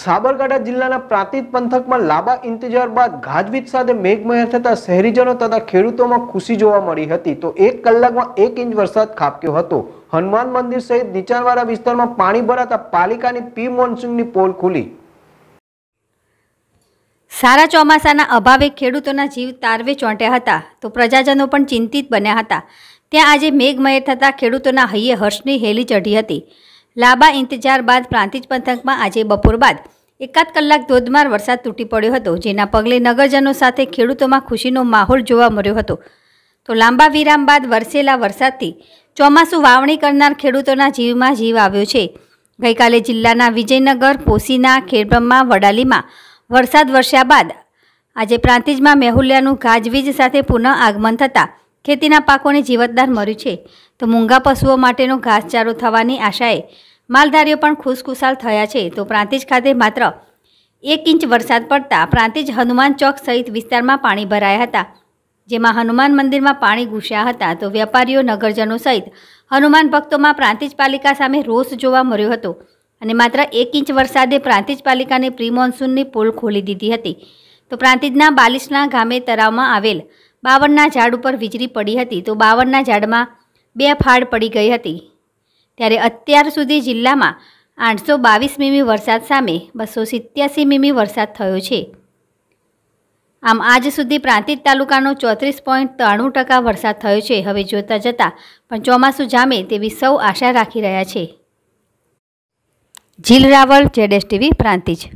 સાબરકાંઠા જિલ્લાના પ્રાંતિજ પંથકમાં લાંબા ઇંતજાર બાદ ગાજવીજ સાથે મેઘમહેર થતા શહેરીજનો તથા ખેડૂતોમાં ખુશી જોવા મળી હતી તો એક કલાકમાં એક ઇંચ વરસાદ ખાબક્યો હતો હનુમાન મંદિર સહિત નીચાણવાળા વિસ્તારમાં પાણી ભરાતા પાલિકાની પી મોન્સૂનની પોલ ખુલી સારા ચોમાસાના અભાવે ખેડૂતોના જીવ તારવે ચોંટ્યા હતા તો પ્રજાજનો પણ ચિંતિત બન્યા હતા ત્યાં આજે મેઘમહેર થતા ખેડૂતોના હૈયે હર્ષની હેલી ચઢી હતી લાંબા ઇંતજાર બાદ પ્રાંતિજ પંથકમાં આજે બપોર બાદ એકાદ કલાક ધોધમાર વરસાદ તૂટી પડ્યો હતો જેના પગલે નગરજનો સાથે ખેડૂતોમાં ખુશીનો માહોલ જોવા મળ્યો હતો તો લાંબા વિરામ બાદ વરસેલા વરસાદથી ચોમાસું વાવણી કરનાર ખેડૂતોના જીવમાં જીવ આવ્યો છે ગઈકાલે જિલ્લાના વિજયનગર પોસીના ખેડબ્રહ્મા વડાલીમાં વરસાદ વરસ્યા બાદ આજે પ્રાંતિજમાં મેહુલિયાનું ગાજવીજ સાથે પુનઃ આગમન થતાં ખેતીના પાકોને જીવતદાર મળ્યું છે તો મૂંગા પશુઓ માટેનો ઘાસચારો થવાની આશાએ માલધારીઓ પણ ખુશખુશાલ થયા છે તો પ્રાંતિજ ખાતે માત્ર એક ઇંચ વરસાદ પડતા પ્રાંતિજ હનુમાન ચોક સહિત વિસ્તારમાં પાણી ભરાયા હતા જેમાં હનુમાન મંદિરમાં પાણી ઘૂસ્યા હતા તો વેપારીઓ નગરજનો સહિત હનુમાન ભક્તોમાં પ્રાંતિજ પાલિકા સામે રોષ જોવા મળ્યો હતો અને માત્ર એક ઇંચ વરસાદે પ્રાંતિજ પાલિકાને પ્રી મોન્સૂનની પોલ ખોલી દીધી હતી તો પ્રાંતિજના બાલિશના ગામે તળાવમાં આવેલ બાવણના ઝાડ ઉપર વીજળી પડી હતી તો બાવણના ઝાડમાં બે ફાળ પડી ગઈ હતી ત્યારે અત્યાર સુધી જિલ્લામાં આઠસો બાવીસ મીમી વરસાદ સામે બસો સિત્યાસી મીમી વરસાદ થયો છે આમ આજ સુધી પ્રાંતિજ તાલુકાનો ચોત્રીસ પોઈન્ટ ત્રાણું ટકા વરસાદ થયો છે હવે જોતા જતાં પણ ચોમાસું જામે તેવી સૌ આશા રાખી રહ્યા છે જીલ રાવલ જેડેસ ટીવી પ્રાંતિજ